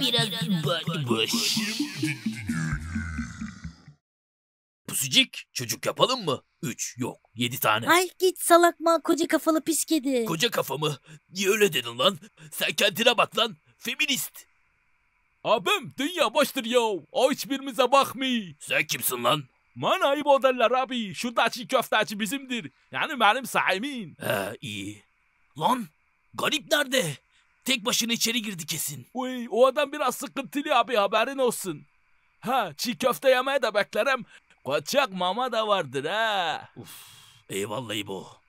biraz başım. Pusucik çocuk yapalım mı? Üç yok yedi tane. Ay git salakma, koca kafalı pis kedi. Koca kafamı niye öyle dedin lan? Sen kendine bak lan feminist. Abim dünya boştur ya. O hiçbirimize bakmıyor. Sen kimsin lan? Man ayıp odarlar abi. şu Şuradaki köfteci bizimdir. Yani benim sahimin. He iyi. Lan garip nerede? Tek başına içeri girdi kesin. Uy, o adam biraz sıkıntılı abi haberin olsun. Ha çiğ köfte yemeye de beklerim. Kaçak mama da vardır ha. Uf, eyvallah bu.